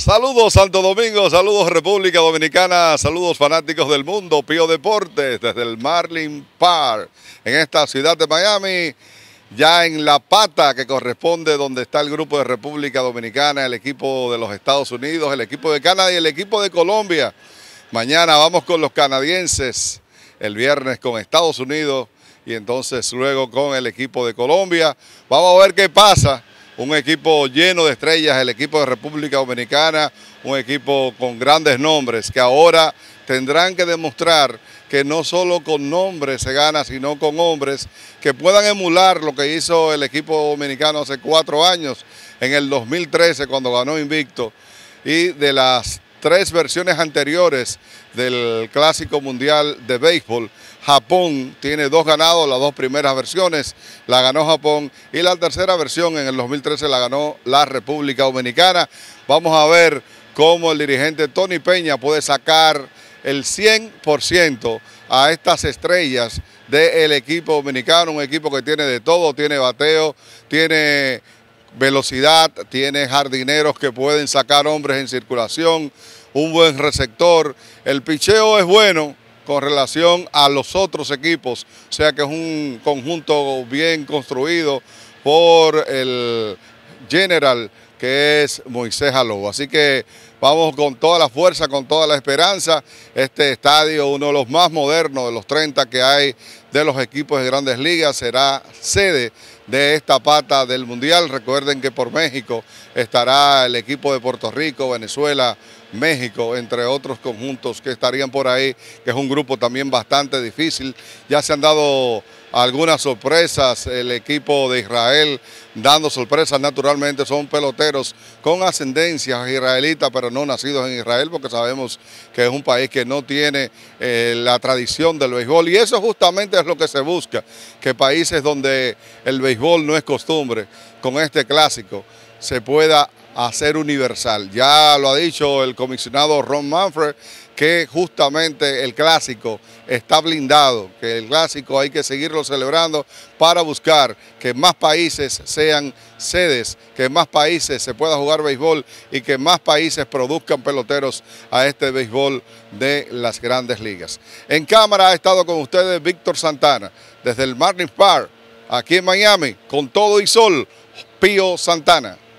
Saludos Santo Domingo, saludos República Dominicana, saludos fanáticos del mundo, Pío Deportes desde el Marlin Park en esta ciudad de Miami, ya en La Pata que corresponde donde está el grupo de República Dominicana, el equipo de los Estados Unidos, el equipo de Canadá y el equipo de Colombia. Mañana vamos con los canadienses, el viernes con Estados Unidos y entonces luego con el equipo de Colombia. Vamos a ver qué pasa un equipo lleno de estrellas, el equipo de República Dominicana, un equipo con grandes nombres que ahora tendrán que demostrar que no solo con nombres se gana, sino con hombres que puedan emular lo que hizo el equipo dominicano hace cuatro años, en el 2013 cuando ganó Invicto, y de las tres versiones anteriores del Clásico Mundial de Béisbol. Japón tiene dos ganados, las dos primeras versiones la ganó Japón y la tercera versión en el 2013 la ganó la República Dominicana. Vamos a ver cómo el dirigente Tony Peña puede sacar el 100% a estas estrellas del equipo dominicano, un equipo que tiene de todo, tiene bateo, tiene velocidad, tiene jardineros que pueden sacar hombres en circulación, un buen receptor. El picheo es bueno con relación a los otros equipos, o sea que es un conjunto bien construido por el general que es Moisés Aló. Así que vamos con toda la fuerza, con toda la esperanza. Este estadio, uno de los más modernos de los 30 que hay de los equipos de grandes ligas, será sede de esta pata del Mundial. Recuerden que por México estará el equipo de Puerto Rico, Venezuela, México, entre otros conjuntos que estarían por ahí, que es un grupo también bastante difícil. Ya se han dado algunas sorpresas, el equipo de Israel dando sorpresas naturalmente, son peloteros con ascendencia israelita pero no nacidos en Israel, porque sabemos que es un país que no tiene eh, la tradición del béisbol, y eso justamente es lo que se busca, que países donde el béisbol no es costumbre, con este clásico, se pueda hacer universal. Ya lo ha dicho el comisionado Ron Manfred, que justamente el clásico está blindado, que el clásico hay que seguirlo celebrando para buscar que más países sean sedes, que más países se pueda jugar béisbol y que más países produzcan peloteros a este béisbol de las grandes ligas. En cámara ha estado con ustedes Víctor Santana, desde el Marlins Park, aquí en Miami, con todo y sol, Pío Santana.